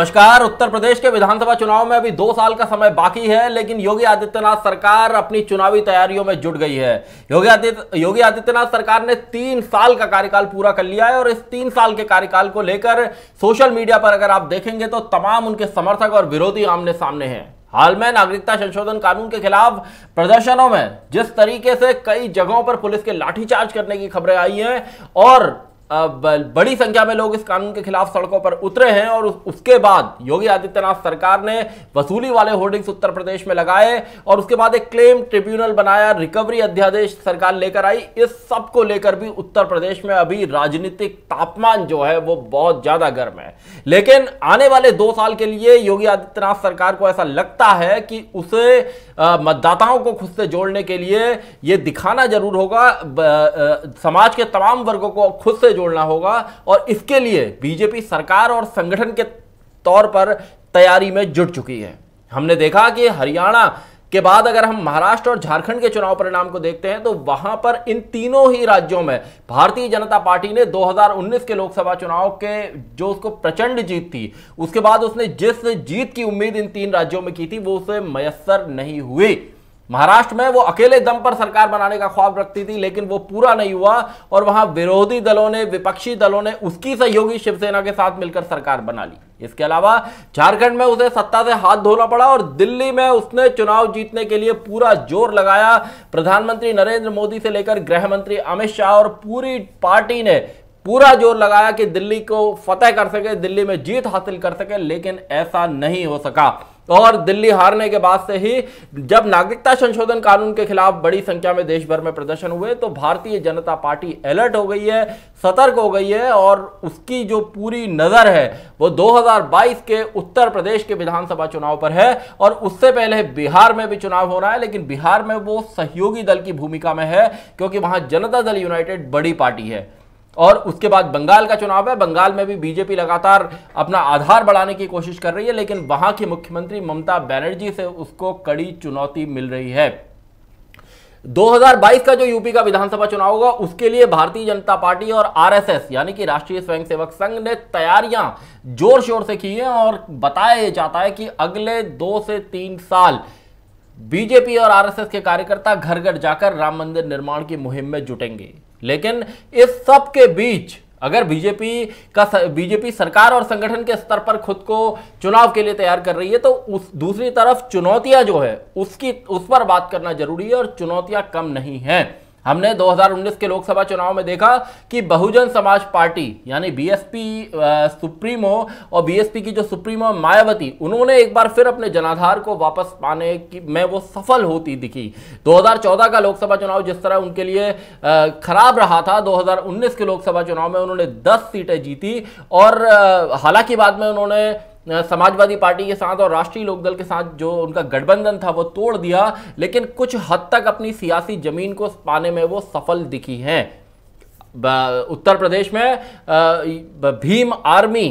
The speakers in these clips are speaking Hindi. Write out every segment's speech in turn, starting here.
नमस्कार उत्तर प्रदेश के विधानसभा चुनाव में अभी दो साल का समय बाकी है लेकिन योगी आदित्यनाथ सरकार अपनी चुनावी तैयारियों में जुट गई है योगी आदित्य योगी आदित्यनाथ सरकार ने तीन साल का कार्यकाल पूरा कर लिया है और इस तीन साल के कार्यकाल को लेकर सोशल मीडिया पर अगर आप देखेंगे तो तमाम उनके समर्थक और विरोधी आमने सामने हैं हाल में नागरिकता संशोधन कानून के खिलाफ प्रदर्शनों में जिस तरीके से कई जगहों पर पुलिस के लाठीचार्ज करने की खबरें आई हैं और बड़ी संख्या में लोग इस कानून के खिलाफ सड़कों पर उतरे हैं और उसके बाद योगी आदित्यनाथ सरकार ने वसूली वाले होर्डिंग्स उत्तर प्रदेश में लगाए और उसके बाद एक क्लेम ट्रिब्यूनल बनाया रिकवरी अध्यादेश सरकार लेकर आई इस सब को लेकर भी उत्तर प्रदेश में अभी राजनीतिक तापमान जो है वो बहुत ज्यादा गर्म है लेकिन आने वाले दो साल के लिए योगी आदित्यनाथ सरकार को ऐसा लगता है कि उसे मतदाताओं को खुद से जोड़ने के लिए यह दिखाना जरूर होगा समाज के तमाम वर्गों को खुद से जोड़ना होगा और इसके लिए बीजेपी सरकार और संगठन के तौर पर तैयारी में जुट चुकी है हमने देखा कि हरियाणा के बाद अगर हम महाराष्ट्र और झारखंड के चुनाव परिणाम को देखते हैं तो वहां पर इन तीनों ही राज्यों में भारतीय जनता पार्टी ने 2019 के लोकसभा चुनाव के जो उसको प्रचंड जीत थी उसके बाद उसने जिस जीत की उम्मीद इन तीन राज्यों में की थी वो उसे मयसर नहीं हुई महाराष्ट्र में वो अकेले दम पर सरकार बनाने का ख्वाब रखती थी लेकिन वो पूरा नहीं हुआ और वहां विरोधी दलों ने विपक्षी दलों ने उसकी सहयोगी शिवसेना के साथ मिलकर सरकार बना ली इसके अलावा झारखंड में उसे सत्ता से हाथ धोना पड़ा और दिल्ली में उसने चुनाव जीतने के लिए पूरा जोर लगाया प्रधानमंत्री नरेंद्र मोदी से लेकर गृह मंत्री अमित शाह और पूरी पार्टी ने पूरा जोर लगाया कि दिल्ली को फतेह कर सके दिल्ली में जीत हासिल कर सके लेकिन ऐसा नहीं हो सका और दिल्ली हारने के बाद से ही जब नागरिकता संशोधन कानून के खिलाफ बड़ी संख्या में देश भर में प्रदर्शन हुए तो भारतीय जनता पार्टी अलर्ट हो गई है सतर्क हो गई है और उसकी जो पूरी नजर है वो 2022 के उत्तर प्रदेश के विधानसभा चुनाव पर है और उससे पहले बिहार में भी चुनाव हो रहा है लेकिन बिहार में वो सहयोगी दल की भूमिका में है क्योंकि वहां जनता दल यूनाइटेड बड़ी पार्टी है और उसके बाद बंगाल का चुनाव है बंगाल में भी बीजेपी लगातार अपना आधार बढ़ाने की कोशिश कर रही है लेकिन वहां की मुख्यमंत्री ममता बनर्जी से उसको कड़ी चुनौती मिल रही है 2022 का जो यूपी का विधानसभा चुनाव होगा उसके लिए भारतीय जनता पार्टी और आरएसएस यानी कि राष्ट्रीय स्वयंसेवक संघ ने तैयारियां जोर शोर से की हैं और बताया जाता है कि अगले दो से तीन साल बीजेपी और आरएसएस के कार्यकर्ता घर घर जाकर राम मंदिर निर्माण की मुहिम में जुटेंगे लेकिन इस सब के बीच अगर बीजेपी का बीजेपी सरकार और संगठन के स्तर पर खुद को चुनाव के लिए तैयार कर रही है तो उस दूसरी तरफ चुनौतियां जो है उसकी उस पर बात करना जरूरी है और चुनौतियां कम नहीं हैं हमने 2019 के लोकसभा चुनाव में देखा कि बहुजन समाज पार्टी यानी बीएसपी सुप्रीमो और बीएसपी की जो सुप्रीमो मायावती उन्होंने एक बार फिर अपने जनाधार को वापस पाने की में वो सफल होती दिखी 2014 का लोकसभा चुनाव जिस तरह उनके लिए खराब रहा था 2019 के लोकसभा चुनाव में उन्होंने 10 सीटें जीती और हालांकि बाद में उन्होंने समाजवादी पार्टी के साथ और राष्ट्रीय लोकदल के साथ जो उनका गठबंधन था वो तोड़ दिया लेकिन कुछ हद तक अपनी सियासी जमीन को पाने में वो सफल दिखी हैं उत्तर प्रदेश में भीम आर्मी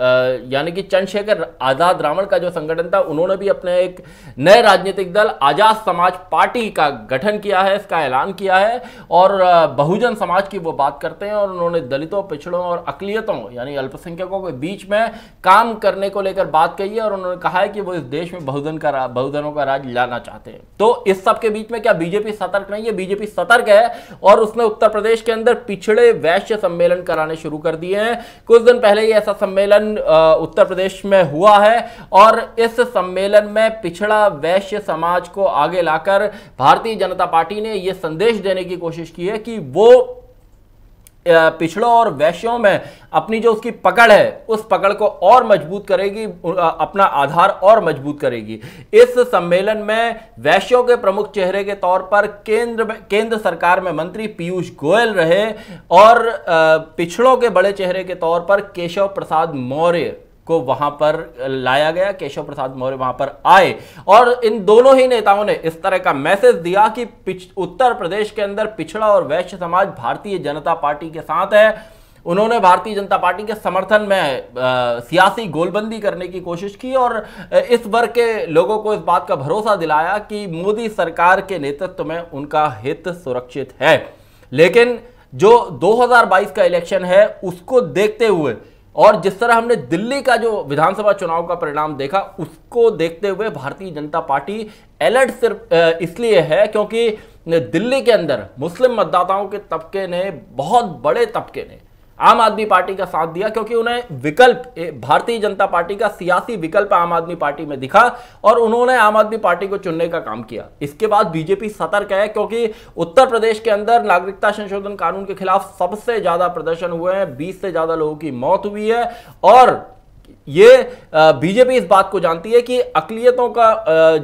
यानी कि चंद्रशेखर आज़ाद रावण का जो संगठन था उन्होंने भी अपने एक नए राजनीतिक दल आज़ाद समाज पार्टी का गठन किया है इसका ऐलान किया है और बहुजन समाज की वो बात करते हैं और उन्होंने दलितों पिछड़ों और अकलियतों यानी अल्पसंख्यकों के बीच में काम करने को लेकर बात कही है और उन्होंने कहा है कि वो इस देश में बहुजन का बहुजनों का राज लाना चाहते हैं तो इस सबके बीच में क्या बीजेपी सतर्क नहीं है बीजेपी सतर्क है और उसने उत्तर प्रदेश के अंदर पिछड़े वैश्य सम्मेलन कराने शुरू कर दिए हैं कुछ दिन पहले ही ऐसा सम्मेलन सम्मेलन उत्तर प्रदेश में हुआ है और इस सम्मेलन में पिछड़ा वैश्य समाज को आगे लाकर भारतीय जनता पार्टी ने यह संदेश देने की कोशिश की है कि वो पिछड़ों और वैश्यों में अपनी जो उसकी पकड़ है उस पकड़ को और मजबूत करेगी अपना आधार और मजबूत करेगी इस सम्मेलन में वैश्यों के प्रमुख चेहरे के तौर पर केंद्र केंद्र सरकार में मंत्री पीयूष गोयल रहे और पिछड़ों के बड़े चेहरे के तौर पर केशव प्रसाद मौर्य को वहां पर लाया गया केशव प्रसाद मौर्य वहां पर आए और इन दोनों ही नेताओं ने इस तरह का मैसेज दिया कि उत्तर प्रदेश के अंदर पिछड़ा और वैश्य समाज भारतीय जनता पार्टी के साथ है उन्होंने भारतीय जनता पार्टी के समर्थन में आ, सियासी गोलबंदी करने की कोशिश की और इस वर्ग के लोगों को इस बात का भरोसा दिलाया कि मोदी सरकार के नेतृत्व में उनका हित सुरक्षित है लेकिन जो 2022 का इलेक्शन है उसको देखते हुए और जिस तरह हमने दिल्ली का जो विधानसभा चुनाव का परिणाम देखा उसको देखते हुए भारतीय जनता पार्टी अलर्ट सिर्फ इसलिए है क्योंकि दिल्ली के अंदर मुस्लिम मतदाताओं के तबके ने बहुत बड़े तबके ने आम आदमी पार्टी का साथ दिया क्योंकि उन्हें विकल्प भारतीय जनता पार्टी का सियासी विकल्प आम आदमी पार्टी में दिखा और उन्होंने आम आदमी पार्टी को चुनने का काम किया इसके बाद बीजेपी सतर्क है क्योंकि उत्तर प्रदेश के अंदर नागरिकता संशोधन कानून के खिलाफ सबसे ज्यादा प्रदर्शन हुए हैं बीस से ज्यादा लोगों की मौत हुई है और ये बीजेपी इस बात को जानती है कि अकलीतों का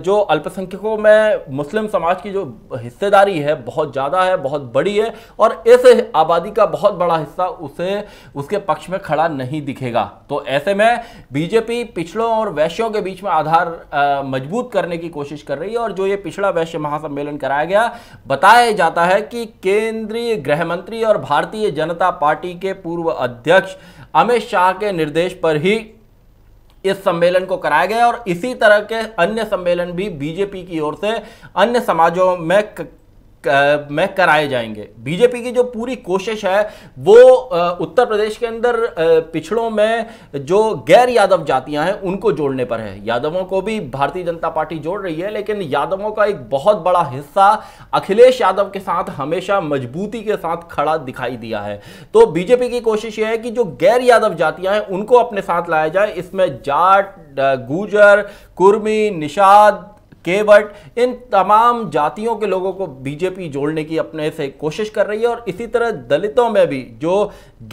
जो अल्पसंख्यकों में मुस्लिम समाज की जो हिस्सेदारी है बहुत ज़्यादा है बहुत बड़ी है और इस आबादी का बहुत बड़ा हिस्सा उसे उसके पक्ष में खड़ा नहीं दिखेगा तो ऐसे में बीजेपी पिछड़ों और वैश्यों के बीच में आधार मजबूत करने की कोशिश कर रही है और जो ये पिछड़ा वैश्य महासम्मेलन कराया गया बताया जाता है कि केंद्रीय गृह मंत्री और भारतीय जनता पार्टी के पूर्व अध्यक्ष अमित शाह के निर्देश पर ही इस सम्मेलन को कराया गया और इसी तरह के अन्य सम्मेलन भी बीजेपी की ओर से अन्य समाजों में में कराए जाएंगे बीजेपी की जो पूरी कोशिश है वो उत्तर प्रदेश के अंदर पिछड़ों में जो गैर यादव जातियां हैं उनको जोड़ने पर है यादवों को भी भारतीय जनता पार्टी जोड़ रही है लेकिन यादवों का एक बहुत बड़ा हिस्सा अखिलेश यादव के साथ हमेशा मजबूती के साथ खड़ा दिखाई दिया है तो बीजेपी की कोशिश यह है कि जो गैर यादव जातियां हैं उनको अपने साथ लाया जाए इसमें जाट गुजर कुर्मी निषाद केवट इन तमाम जातियों के लोगों को बीजेपी जोड़ने की अपने से कोशिश कर रही है और इसी तरह दलितों में भी जो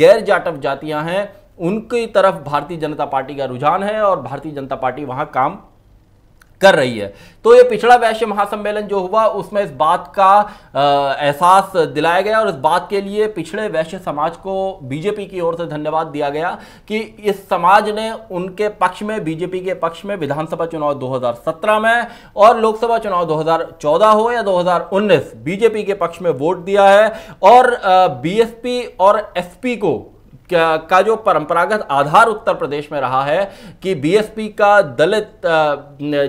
गैर जाटव जातियां हैं उनकी तरफ भारतीय जनता पार्टी का रुझान है और भारतीय जनता पार्टी वहां काम कर रही है तो ये पिछड़ा वैश्य महासम्मेलन जो हुआ उसमें इस बात का एहसास दिलाया गया और इस बात के लिए पिछड़े वैश्य समाज को बीजेपी की ओर से धन्यवाद दिया गया कि इस समाज ने उनके पक्ष में बीजेपी के पक्ष में विधानसभा चुनाव 2017 में और लोकसभा चुनाव 2014 हो या 2019 बीजेपी के पक्ष में वोट दिया है और बी और एस को का जो परंपरागत आधार उत्तर प्रदेश में रहा है कि बीएसपी का दलित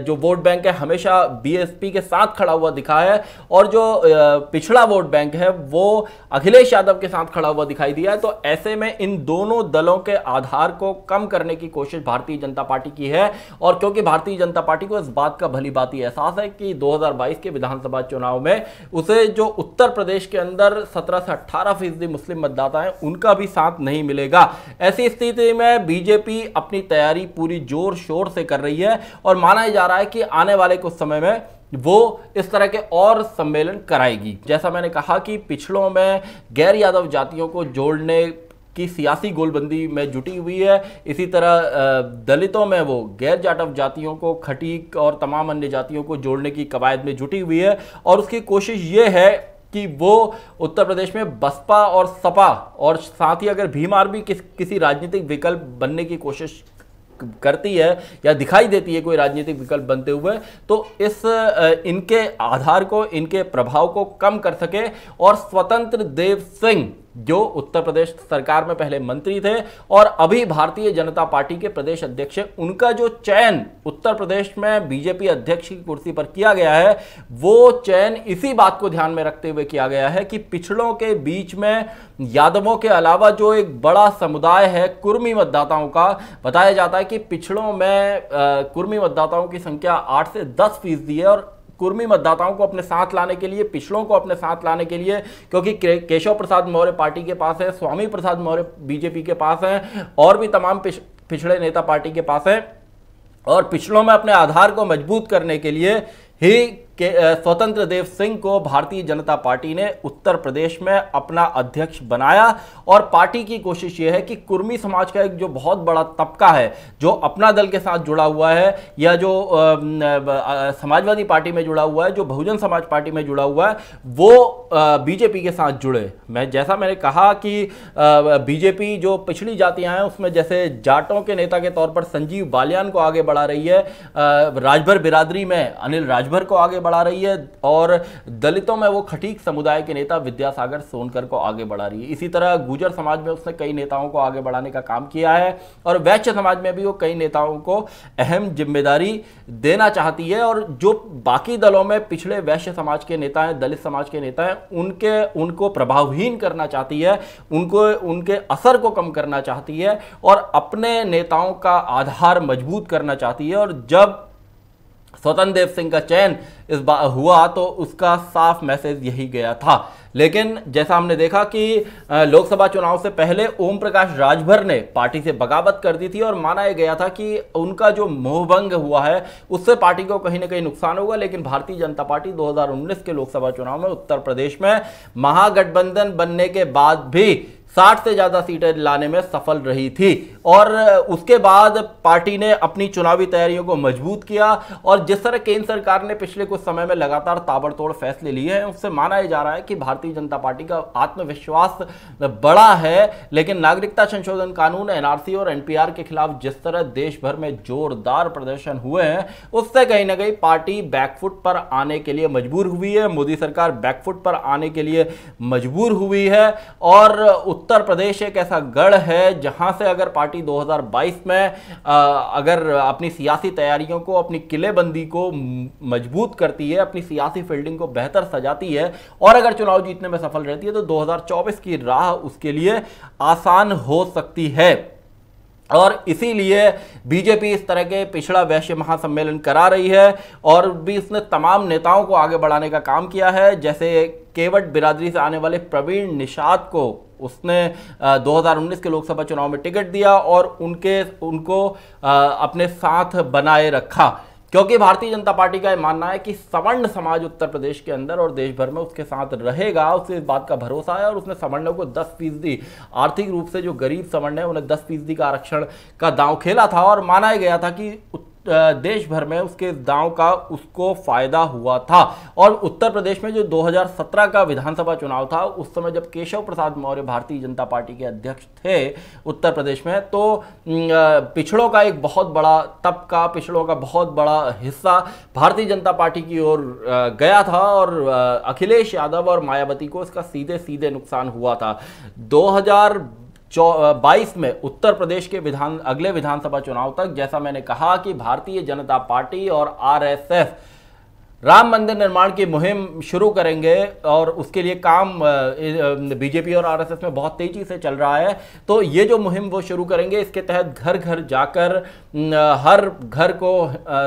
जो वोट बैंक है हमेशा बीएसपी के साथ खड़ा हुआ दिखा है और जो पिछड़ा वोट बैंक है वो अखिलेश यादव के साथ खड़ा हुआ दिखाई दिया है तो ऐसे में इन दोनों दलों के आधार को कम करने की कोशिश भारतीय जनता पार्टी की है और क्योंकि भारतीय जनता पार्टी को इस बात का भली बात एहसास है कि दो के विधानसभा चुनाव में उसे जो उत्तर प्रदेश के अंदर सत्रह से अट्ठारह फीसदी मुस्लिम मतदाता है उनका भी साथ नहीं मिलेगा ऐसी स्थिति में बीजेपी अपनी तैयारी पूरी जोर शोर से कर रही है और माना जा रहा है कि आने वाले कुछ समय में वो इस तरह के और सम्मेलन कराएगी जैसा मैंने कहा कि पिछड़ों में गैर यादव जातियों को जोड़ने की सियासी गोलबंदी में जुटी हुई है इसी तरह दलितों में वो गैर जाटव जातियों को खटीक और तमाम अन्य जातियों को जोड़ने की कवायद में जुटी हुई है और उसकी कोशिश ये है कि वो उत्तर प्रदेश में बसपा और सपा और साथ ही अगर भीम आर्मी किस किसी राजनीतिक विकल्प बनने की कोशिश करती है या दिखाई देती है कोई राजनीतिक विकल्प बनते हुए तो इस इनके आधार को इनके प्रभाव को कम कर सके और स्वतंत्र देव सिंह जो उत्तर प्रदेश सरकार में पहले मंत्री थे और अभी भारतीय जनता पार्टी के प्रदेश अध्यक्ष उनका जो चयन उत्तर प्रदेश में बीजेपी अध्यक्ष की कुर्सी पर किया गया है वो चयन इसी बात को ध्यान में रखते हुए किया गया है कि पिछड़ों के बीच में यादवों के अलावा जो एक बड़ा समुदाय है कुर्मी मतदाताओं का बताया जाता है कि पिछड़ों में कुर्मी मतदाताओं की संख्या आठ से दस फीसदी है और कुर्मी मतदाताओं को अपने साथ लाने के लिए पिछड़ों को अपने साथ लाने के लिए क्योंकि केशव प्रसाद मौर्य पार्टी के पास है स्वामी प्रसाद मौर्य बीजेपी के पास है और भी तमाम पिछड़े नेता पार्टी के पास है और पिछड़ों में अपने आधार को मजबूत करने के लिए ही के स्वतंत्र देव सिंह को भारतीय जनता पार्टी ने उत्तर प्रदेश में अपना अध्यक्ष बनाया और पार्टी की कोशिश यह है कि कुर्मी समाज का एक जो बहुत बड़ा तबका है जो अपना दल के साथ जुड़ा हुआ है या जो समाजवादी पार्टी में जुड़ा हुआ है जो बहुजन समाज पार्टी में जुड़ा हुआ है वो बीजेपी के साथ जुड़े मैं जैसा मैंने कहा कि बीजेपी जो पिछड़ी जातियां हैं उसमें जैसे जाटों के नेता के तौर पर संजीव बालियान को आगे बढ़ा रही है राजभर बिरादरी में अनिल राजभर को आगे बढ़ा रही है और दलितों में वो खटीक समुदाय के नेता विद्यासागर सोनकर को आगे बढ़ा रही है इसी तरह गुजर समाज में उसने कई नेताओं को आगे बढ़ाने का काम किया है और वैश्य समाज में भी वो कई नेताओं को अहम जिम्मेदारी देना चाहती है और जो बाकी दलों में पिछड़े वैश्य समाज के नेता हैं दलित समाज के नेता हैं उनके उनको प्रभावहीन करना चाहती है उनको उनके असर को कम करना चाहती है और अपने नेताओं का आधार मजबूत करना चाहती है और जब स्वतंत्र देव सिंह का चयन इस बार हुआ तो उसका साफ मैसेज यही गया था लेकिन जैसा हमने देखा कि लोकसभा चुनाव से पहले ओम प्रकाश राजभर ने पार्टी से बगावत कर दी थी और माना यह गया था कि उनका जो मोहभंग हुआ है उससे पार्टी को कहीं ना कहीं नुकसान होगा लेकिन भारतीय जनता पार्टी 2019 के लोकसभा चुनाव में उत्तर प्रदेश में महागठबंधन बनने के बाद भी साठ से ज़्यादा सीटें लाने में सफल रही थी और उसके बाद पार्टी ने अपनी चुनावी तैयारियों को मजबूत किया और जिस तरह केंद्र सरकार ने पिछले कुछ समय में लगातार ताबड़तोड़ फैसले लिए हैं उससे माना जा रहा है कि भारतीय जनता पार्टी का आत्मविश्वास बड़ा है लेकिन नागरिकता संशोधन कानून एनआरसी और एनपीआर के खिलाफ जिस तरह देश भर में जोरदार प्रदर्शन हुए हैं उससे कहीं ना कहीं पार्टी बैकफुट पर आने के लिए मजबूर हुई है मोदी सरकार बैकफुट पर आने के लिए मजबूर हुई है और उत्तर प्रदेश एक ऐसा गढ़ है जहां से अगर पार्टी पार्टी 2022 में अगर अपनी सियासी तैयारियों को अपनी किलेबंदी को मजबूत करती है अपनी सियासी फील्डिंग को बेहतर सजाती है और अगर चुनाव जीतने में सफल रहती है तो 2024 की राह उसके लिए आसान हो सकती है और इसीलिए बीजेपी इस तरह के पिछड़ा वैश्य महासम्मेलन करा रही है और भी इसने तमाम नेताओं को आगे बढ़ाने का काम किया है जैसे केवट बिरादरी से आने वाले प्रवीण निषाद को उसने 2019 के लोकसभा चुनाव में टिकट दिया और उनके उनको अपने साथ बनाए रखा क्योंकि भारतीय जनता पार्टी का यह मानना है कि सवर्ण समाज उत्तर प्रदेश के अंदर और देश भर में उसके साथ रहेगा उसे इस बात का भरोसा है और उसने सवर्णों को दस फीसदी आर्थिक रूप से जो गरीब सवर्ण है उन्हें दस फीसदी का आरक्षण का दांव खेला था और माना गया था कि देश भर में उसके दांव का उसको फायदा हुआ था और उत्तर प्रदेश में जो 2017 का विधानसभा चुनाव था उस समय जब केशव प्रसाद मौर्य भारतीय जनता पार्टी के अध्यक्ष थे उत्तर प्रदेश में तो पिछड़ों का एक बहुत बड़ा तबका पिछड़ों का बहुत बड़ा हिस्सा भारतीय जनता पार्टी की ओर गया था और अखिलेश यादव और मायावती को इसका सीधे सीधे नुकसान हुआ था दो बाईस में उत्तर प्रदेश के विधान अगले विधानसभा चुनाव तक जैसा मैंने कहा कि भारतीय जनता पार्टी और आरएसएस राम मंदिर निर्माण की मुहिम शुरू करेंगे और उसके लिए काम बीजेपी और आरएसएस में बहुत तेजी से चल रहा है तो ये जो मुहिम वो शुरू करेंगे इसके तहत घर घर जाकर हर घर को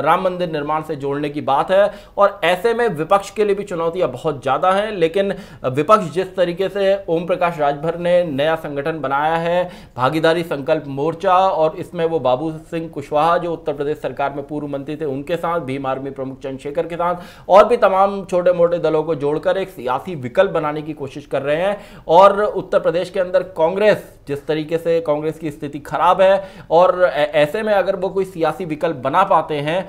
राम मंदिर निर्माण से जोड़ने की बात है और ऐसे में विपक्ष के लिए भी चुनौतियां बहुत ज़्यादा हैं लेकिन विपक्ष जिस तरीके से ओम प्रकाश राजभर ने नया संगठन बनाया है भागीदारी संकल्प मोर्चा और इसमें वो बाबू सिंह कुशवाहा जो उत्तर प्रदेश सरकार में पूर्व मंत्री थे उनके साथ भीम आर्मी प्रमुख चंद्रशेखर के साथ और भी तमाम छोटे मोटे दलों को जोड़कर एक सियासी विकल्प बनाने की कोशिश कर रहे हैं और उत्तर प्रदेश के अंदर कांग्रेस जिस तरीके से कांग्रेस की स्थिति खराब है और ऐसे में अगर वो कोई सियासी विकल्प बना पाते हैं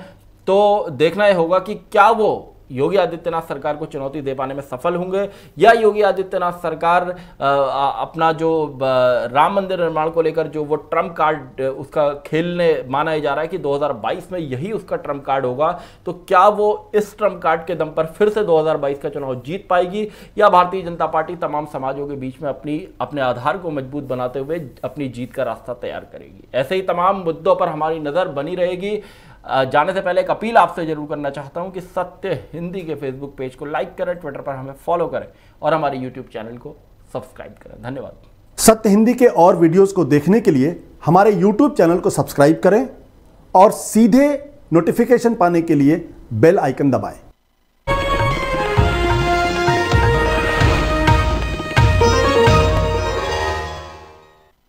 तो देखना यह होगा कि क्या वो योगी आदित्यनाथ सरकार को चुनौती दे पाने में सफल होंगे या योगी आदित्यनाथ सरकार आ, अपना जो राम मंदिर निर्माण को लेकर जो वो ट्रम्प कार्ड उसका खेलने माना जा रहा है कि 2022 में यही उसका ट्रम्प कार्ड होगा तो क्या वो इस ट्रम्प कार्ड के दम पर फिर से 2022 का चुनाव जीत पाएगी या भारतीय जनता पार्टी तमाम समाजों के बीच में अपनी अपने आधार को मजबूत बनाते हुए अपनी जीत का रास्ता तैयार करेगी ऐसे ही तमाम मुद्दों पर हमारी नज़र बनी रहेगी जाने से पहले एक अपील आपसे जरूर करना चाहता हूँ कि सत्य हिंदी के फेसबुक पेज को लाइक करें ट्विटर पर हमें फॉलो करें और हमारे यूट्यूब चैनल को सब्सक्राइब करें धन्यवाद सत्य हिंदी के और वीडियोस को देखने के लिए हमारे यूट्यूब चैनल को सब्सक्राइब करें और सीधे नोटिफिकेशन पाने के लिए बेल आइकन दबाएं